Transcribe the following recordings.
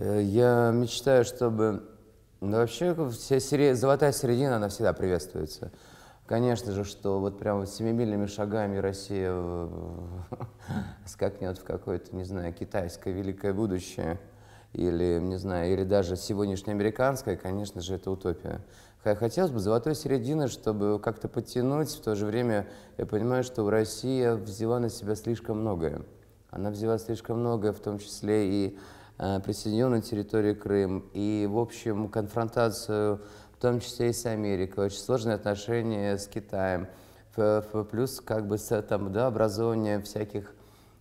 Э, я мечтаю, чтобы... Ну, вообще, вся серия, золотая середина, она всегда приветствуется. Конечно же, что вот прям вот семимильными шагами Россия скакнет в какое-то, не знаю, китайское великое будущее или, не знаю, или даже сегодняшнее американское, конечно же, это утопия. Хотелось бы золотой середины, чтобы как-то подтянуть. В то же время я понимаю, что Россия взяла на себя слишком многое. Она взяла слишком многое, в том числе и Э, присоединенную территорию Крым и, в общем, конфронтацию, в том числе и с Америкой, очень сложные отношения с Китаем, плюс как бы там, да, образование всяких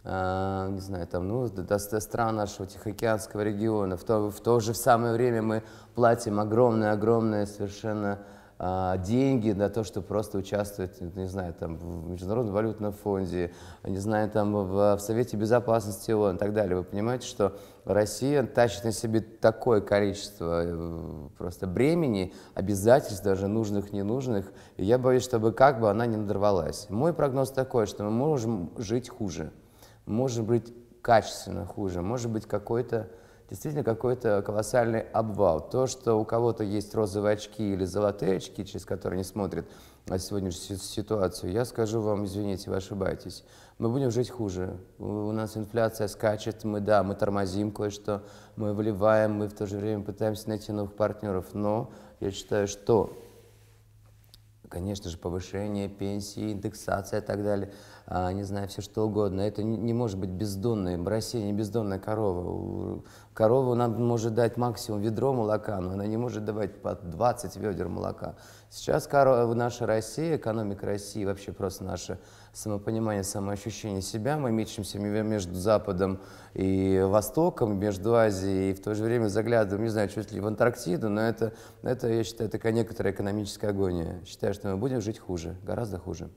э, не знаю, там, ну, до, до стран нашего Тихоокеанского региона. В то, в то же самое время мы платим огромные-огромные совершенно а, деньги на то, чтобы просто участвовать, не знаю, там, в Международном валютном фонде, не знаю, там, в, в Совете Безопасности ООН и так далее. Вы понимаете, что Россия тащит на себе такое количество э, просто бремени, обязательств, даже нужных, ненужных, и я боюсь, чтобы как бы она не надорвалась. Мой прогноз такой, что мы можем жить хуже, может быть, качественно хуже, может быть, какой-то действительно какой-то колоссальный обвал. То, что у кого-то есть розовые очки или золотые очки, через которые они смотрят на сегодняшнюю ситуацию, я скажу вам, извините, вы ошибаетесь. Мы будем жить хуже. У нас инфляция скачет, мы, да, мы тормозим кое-что, мы вливаем, мы в то же время пытаемся найти новых партнеров, но я считаю, что Конечно же, повышение пенсии, индексация и так далее, а, не знаю, все что угодно. Это не, не может быть бездонное. Россия не бездонная корова. Корову нам может дать максимум ведро молока, но она не может давать по 20 ведер молока. Сейчас корова, наша Россия, экономика России, вообще просто наше самопонимание, самоощущение себя, мы мечемся между Западом и Востоком, между Азией, и в то же время заглядываем, не знаю, чуть ли в Антарктиду, но это, это я считаю, такая некоторая экономическая агония. Считаю, что мы будем жить хуже, гораздо хуже.